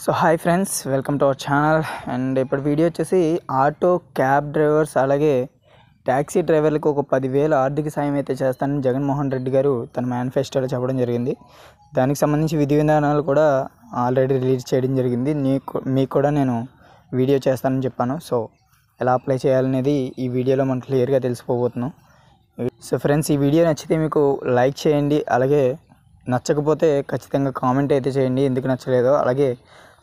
so hi friends welcome to our channel and ఇప్పుడు video వచ్చేసి auto cab drivers అలాగే taxi డ్రైవర్లకు ఒక పదివేల ఆర్థిక సాయం అయితే చేస్తానని జగన్మోహన్ రెడ్డి గారు తన మేనిఫెస్టోలో చెప్పడం జరిగింది దానికి సంబంధించి విధి విధానాలు కూడా ఆల్రెడీ రిలీజ్ చేయడం జరిగింది మీకు కూడా నేను వీడియో చేస్తానని చెప్పాను సో ఎలా అప్లై చేయాలనేది ఈ వీడియోలో మనం క్లియర్గా తెలిసిపోబోతున్నాం సో ఫ్రెండ్స్ ఈ వీడియో నచ్చితే మీకు లైక్ చేయండి అలాగే నచ్చకపోతే ఖచ్చితంగా కామెంట్ అయితే చేయండి ఎందుకు నచ్చలేదో అలాగే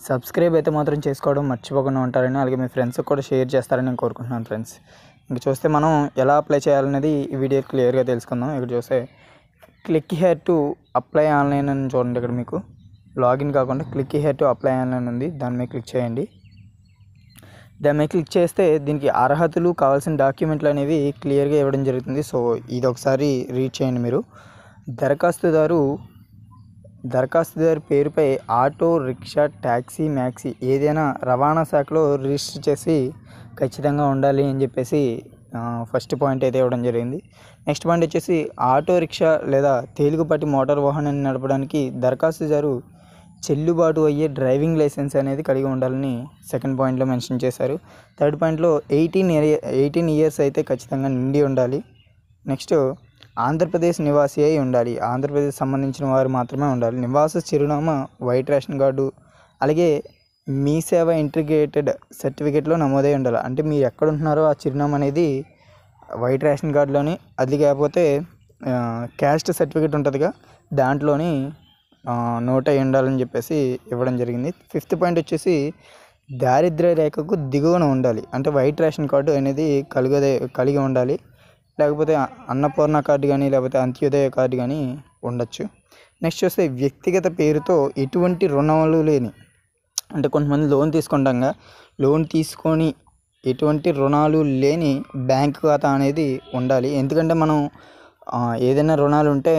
సబ్స్క్రైబ్ అయితే మాత్రం చేసుకోవడం మర్చిపోకుండా ఉంటారని అలాగే మీ ఫ్రెండ్స్కి కూడా షేర్ చేస్తారని నేను కోరుకుంటున్నాను ఫ్రెండ్స్ ఇంక చూస్తే మనం ఎలా అప్లై చేయాలనేది ఈ వీడియో క్లియర్గా తెలుసుకుందాం ఇక్కడ చూస్తే click here to apply online అని చూడండి ఇక్కడ మీకు లాగిన్ కాకుండా click here to apply online ఉంది దాని మీద క్లిక్ చేయండి దాని మీద క్లిక్ చేస్తే దీనికి అర్హతలు కావాల్సిన డాక్యుమెంట్లు అనేవి క్లియర్గా ఇవ్వడం జరుగుతుంది సో ఇది ఒకసారి రీడ్ చేయండి మీరు దరఖాస్తుదారు దరఖాస్తుదారు పేరుపై ఆటో రిక్షా ట్యాక్సీ మ్యాక్సీ ఏదైనా రవాణా శాఖలో రిజిస్టర్ చేసి ఖచ్చితంగా ఉండాలి అని చెప్పేసి ఫస్ట్ పాయింట్ అయితే ఇవ్వడం జరిగింది నెక్స్ట్ పాయింట్ వచ్చేసి ఆటో రిక్షా లేదా తేలికపాటి మోటార్ వాహనాన్ని నడపడానికి దరఖాస్తుదారు చెల్లుబాటు అయ్యే డ్రైవింగ్ లైసెన్స్ అనేది కలిగి ఉండాలని సెకండ్ పాయింట్లో మెన్షన్ చేశారు థర్డ్ పాయింట్లో ఎయిటీన్ ఎయిటీన్ ఇయర్స్ అయితే ఖచ్చితంగా నిండి ఉండాలి నెక్స్ట్ ఆంధ్రప్రదేశ్ నివాసి అయి ఉండాలి ఆంధ్రప్రదేశ్ సంబంధించిన వారు మాత్రమే ఉండాలి నివాస చిరునామా వైట్ రేషన్ కార్డు అలాగే మీ సేవ ఇంటిగ్రేటెడ్ సర్టిఫికేట్లో నమోదై ఉండాలి అంటే మీరు ఎక్కడ ఉంటున్నారో ఆ చిరునామా అనేది వైట్ రేషన్ కార్డులోని అది కాకపోతే క్యాస్ట్ సర్టిఫికేట్ ఉంటుందిగా దాంట్లోని నోట్ అయి ఉండాలని చెప్పేసి ఇవ్వడం జరిగింది ఫిఫ్త్ పాయింట్ వచ్చేసి దారిద్ర్య రేఖకు దిగువన ఉండాలి అంటే వైట్ రేషన్ కార్డు అనేది కలుగదే కలిగి ఉండాలి లేకపోతే అన్నపూర్ణ కార్డు కానీ లేకపోతే అంత్యోదయ కార్డు కానీ ఉండొచ్చు నెక్స్ట్ చూస్తే వ్యక్తిగత పేరుతో ఎటువంటి రుణాలు లేని అంటే కొంతమంది లోన్ తీసుకుంటాంగా లోన్ తీసుకొని ఎటువంటి రుణాలు లేని బ్యాంక్ ఖాతా అనేది ఉండాలి ఎందుకంటే మనం ఏదైనా రుణాలు ఉంటే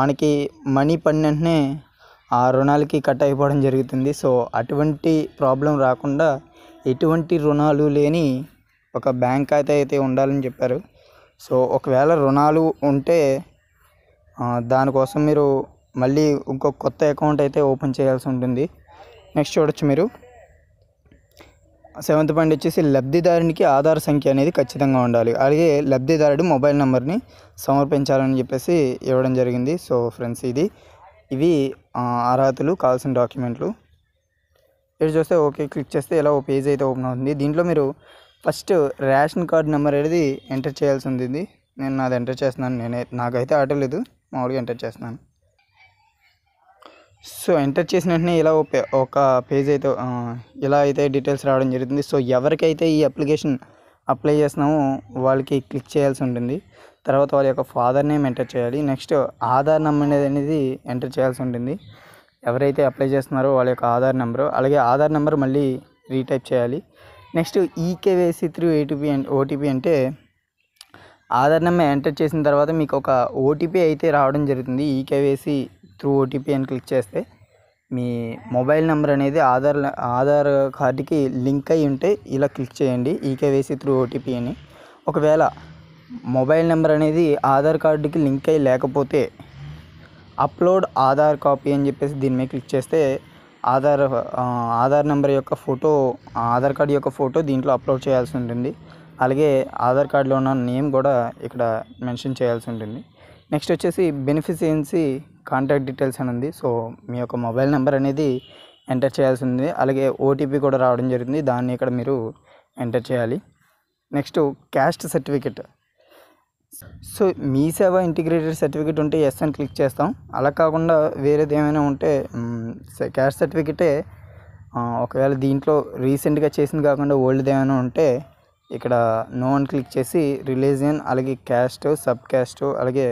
మనకి మనీ పడిన వెంటనే ఆ రుణాలకి కట్ అయిపోవడం జరుగుతుంది సో అటువంటి ప్రాబ్లం రాకుండా ఎటువంటి రుణాలు లేని ఒక బ్యాంక్ ఖాతా అయితే ఉండాలని చెప్పారు సో ఒకవేళ రుణాలు ఉంటే దానికోసం మీరు మళ్ళీ ఇంకో కొత్త అకౌంట్ అయితే ఓపెన్ చేయాల్సి ఉంటుంది నెక్స్ట్ చూడొచ్చు మీరు సెవెంత్ పాయింట్ వచ్చేసి లబ్ధిదారునికి ఆధార్ సంఖ్య అనేది ఖచ్చితంగా ఉండాలి అలాగే లబ్ధిదారుడు మొబైల్ నెంబర్ని సమర్పించాలని చెప్పేసి ఇవ్వడం జరిగింది సో ఫ్రెండ్స్ ఇది ఇవి అర్హతలు కావాల్సిన డాక్యుమెంట్లు ఇటు చూస్తే ఓకే క్లిక్ చేస్తే ఇలా ఓ పేజ్ అయితే ఓపెన్ అవుతుంది దీంట్లో మీరు ఫస్ట్ రేషన్ కార్డు నెంబర్ అనేది ఎంటర్ చేయాల్సి ఉంది నేను నాది ఎంటర్ చేస్తున్నాను నేనే నాకైతే లేదు మామూలుగా ఎంటర్ చేస్తున్నాను సో ఎంటర్ చేసిన వెంటనే ఇలా ఒక పేజ్ అయితే ఇలా అయితే డీటెయిల్స్ రావడం జరుగుతుంది సో ఎవరికైతే ఈ అప్లికేషన్ అప్లై చేస్తున్నామో వాళ్ళకి క్లిక్ చేయాల్సి ఉంటుంది తర్వాత వాళ్ళ యొక్క ఫాదర్ నేమ్ ఎంటర్ చేయాలి నెక్స్ట్ ఆధార్ నెంబర్ అనేది ఎంటర్ చేయాల్సి ఉంటుంది ఎవరైతే అప్లై చేస్తున్నారో వాళ్ళ యొక్క ఆధార్ నెంబరు అలాగే ఆధార్ నెంబర్ మళ్ళీ రీటైప్ చేయాలి next e KYC through ATP and OTP అంటే ఆధార్ నెంబర్ ఎంటర్ చేసిన తర్వాత మీకు ఒక ఓటీపీ అయితే రావడం జరుగుతుంది ఈకేవైసీ త్రూ ఓటీపీ అని క్లిక్ చేస్తే మీ మొబైల్ నెంబర్ అనేది ఆధార్ ఆధార్ కార్డుకి లింక్ అయి ఉంటే ఇలా క్లిక్ చేయండి ఈకేవైసీ త్రూ ఓటీపీ అని ఒకవేళ మొబైల్ నెంబర్ అనేది ఆధార్ కార్డుకి లింక్ అయ్యి లేకపోతే అప్లోడ్ ఆధార్ కాపీ అని చెప్పేసి దీని మీద క్లిక్ చేస్తే ఆధార్ ఆధార్ నెంబర్ యొక్క ఫోటో ఆధార్ కార్డు యొక్క ఫోటో దీంట్లో అప్లోడ్ చేయాల్సి ఉంటుంది అలాగే ఆధార్ కార్డులో ఉన్న నేమ్ కూడా ఇక్కడ మెన్షన్ చేయాల్సి ఉంటుంది నెక్స్ట్ వచ్చేసి బెనిఫిషియన్సీ కాంటాక్ట్ డీటెయిల్స్ అని ఉంది సో మీ యొక్క మొబైల్ నెంబర్ అనేది ఎంటర్ చేయాల్సి ఉంది అలాగే ఓటీపీ కూడా రావడం జరిగింది దాన్ని ఇక్కడ మీరు ఎంటర్ చేయాలి నెక్స్ట్ క్యాస్ట్ సర్టిఫికెట్ సో మీ సేవ ఇంటిగ్రేటెడ్ సర్టిఫికేట్ ఉంటే ఎస్ అని క్లిక్ చేస్తాం అలా కాకుండా వేరేది ఏమైనా ఉంటే క్యాష్ సర్టిఫికేటే ఒకవేళ దీంట్లో రీసెంట్గా చేసింది కాకుండా ఓల్డ్ది ఏమైనా ఉంటే ఇక్కడ నో అని క్లిక్ చేసి రిలీజియన్ అలాగే క్యాస్ట్ సబ్ క్యాస్ట్ అలాగే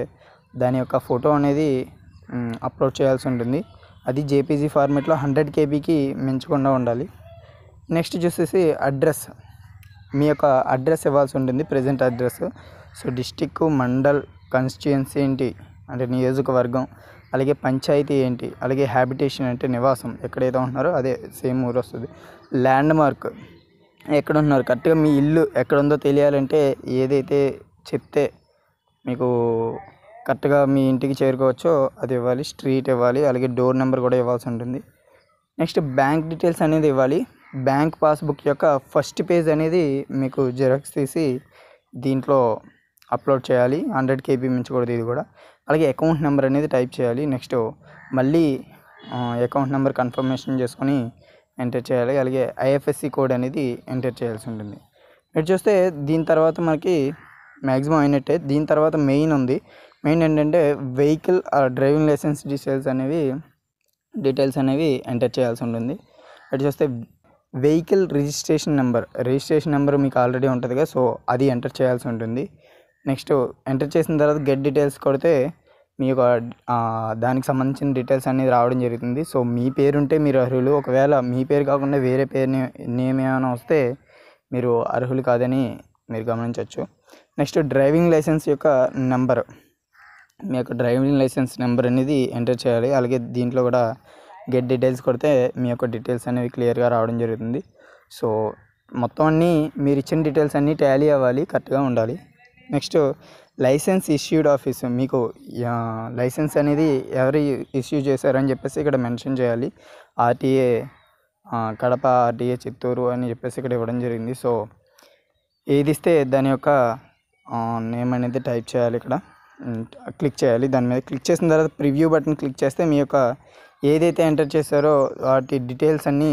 దాని యొక్క ఫోటో అనేది అప్లోడ్ చేయాల్సి ఉంటుంది అది జేపీజీ ఫార్మేట్లో హండ్రెడ్ కేబీకి మించకుండా ఉండాలి నెక్స్ట్ చూసేసి అడ్రస్ మీ యొక్క అడ్రస్ ఇవ్వాల్సి ఉంటుంది present address so district mandal constituency ఏంటి అంటే నియోజకవర్గం అలాగే పంచాయతీ ఏంటి అలాగే హ్యాబిటేషన్ అంటే నివాసం ఎక్కడైతే ఉంటున్నారో అదే సేమ్ ఊరు వస్తుంది ల్యాండ్ మార్క్ ఎక్కడ ఉన్నారు కరెక్ట్గా మీ ఇల్లు ఎక్కడ ఉందో తెలియాలంటే ఏదైతే చెప్తే మీకు కరెక్ట్గా మీ ఇంటికి చేరుకోవచ్చో అది ఇవ్వాలి స్ట్రీట్ ఇవ్వాలి అలాగే డోర్ నెంబర్ కూడా ఇవ్వాల్సి ఉంటుంది నెక్స్ట్ బ్యాంక్ డీటెయిల్స్ అనేది ఇవ్వాలి బ్యాంక్ పాస్బుక్ యొక్క ఫస్ట్ పేజ్ అనేది మీకు జిరాక్స్ తీసి దీంట్లో అప్లోడ్ చేయాలి హండ్రెడ్ కేబీ మించకూడదు ఇది కూడా అలాగే అకౌంట్ నెంబర్ అనేది టైప్ చేయాలి నెక్స్ట్ మళ్ళీ అకౌంట్ నెంబర్ కన్ఫర్మేషన్ చేసుకొని ఎంటర్ చేయాలి అలాగే ఐఎఫ్ఎస్సి కోడ్ అనేది ఎంటర్ చేయాల్సి ఉంటుంది ఇటు చూస్తే దీని తర్వాత మనకి మ్యాక్సిమం అయినట్టే దీని తర్వాత మెయిన్ ఉంది మెయిన్ ఏంటంటే వెహికల్ డ్రైవింగ్ లైసెన్స్ డీటెయిల్స్ అనేవి డీటెయిల్స్ అనేవి ఎంటర్ చేయాల్సి ఉంటుంది ఇటు చూస్తే vehicle registration number registration number మీకు ఆల్రెడీ ఉంటుంది కదా సో అది ఎంటర్ చేయాల్సి ఉంటుంది నెక్స్ట్ ఎంటర్ చేసిన తర్వాత గెట్ డీటెయిల్స్ కొడితే మీ యొక్క దానికి సంబంధించిన డీటెయిల్స్ అనేది రావడం జరుగుతుంది సో మీ పేరుంటే మీరు అర్హులు ఒకవేళ మీ పేరు కాకుండా వేరే పేరు నేమ్ ఏమైనా వస్తే మీరు అర్హులు కాదని మీరు గమనించవచ్చు నెక్స్ట్ డ్రైవింగ్ లైసెన్స్ యొక్క నెంబర్ మీ యొక్క డ్రైవింగ్ లైసెన్స్ నెంబర్ అనేది ఎంటర్ చేయాలి అలాగే దీంట్లో కూడా గెట్ డీటెయిల్స్ కొడితే మీ యొక్క డీటెయిల్స్ అనేవి క్లియర్గా రావడం జరుగుతుంది సో మొత్తం అన్నీ మీరు ఇచ్చిన డీటెయిల్స్ అన్నీ టాలీ అవ్వాలి కరెక్ట్గా ఉండాలి నెక్స్ట్ లైసెన్స్ ఇష్యూడ్ ఆఫీసు మీకు లైసెన్స్ అనేది ఎవరు ఇష్యూ చేశారని చెప్పేసి ఇక్కడ మెన్షన్ చేయాలి ఆర్టీఏ కడప ఆర్టీఏ చిత్తూరు అని చెప్పేసి ఇక్కడ ఇవ్వడం జరిగింది సో ఏది ఇస్తే దాని యొక్క నేమ్ అనేది టైప్ చేయాలి ఇక్కడ క్లిక్ చేయాలి దాని మీద క్లిక్ చేసిన తర్వాత ప్రివ్యూ బటన్ క్లిక్ చేస్తే మీ యొక్క ఏదైతే ఎంటర్ చేశారో వాటి డీటెయిల్స్ అన్నీ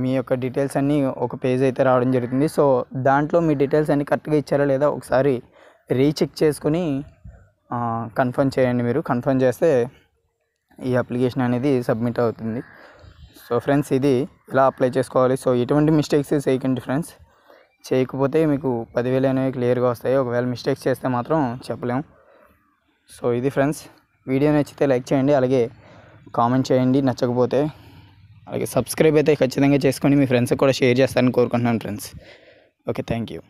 మీ యొక్క డీటెయిల్స్ అన్నీ ఒక పేజ్ అయితే రావడం జరుగుతుంది సో దాంట్లో మీ డీటెయిల్స్ అన్నీ కరెక్ట్గా ఇచ్చారా లేదా ఒకసారి రీచెక్ చేసుకుని కన్ఫర్మ్ చేయండి మీరు కన్ఫర్మ్ చేస్తే ఈ అప్లికేషన్ అనేది సబ్మిట్ అవుతుంది సో ఫ్రెండ్స్ ఇది ఇలా అప్లై చేసుకోవాలి సో ఎటువంటి మిస్టేక్స్ చేయకండి ఫ్రెండ్స్ చేయకపోతే మీకు పదివేలు అనేవి క్లియర్గా వస్తాయి ఒకవేళ మిస్టేక్స్ చేస్తే మాత్రం చెప్పలేము సో ఇది ఫ్రెండ్స్ వీడియో నచ్చితే లైక్ చేయండి అలాగే కామెంట్ చేయండి నచ్చకపోతే అలాగే సబ్స్క్రైబ్ అయితే ఖచ్చితంగా చేసుకొని మీ ఫ్రెండ్స్కి కూడా షేర్ చేస్తారని కోరుకుంటున్నాను ఫ్రెండ్స్ ఓకే థ్యాంక్ యూ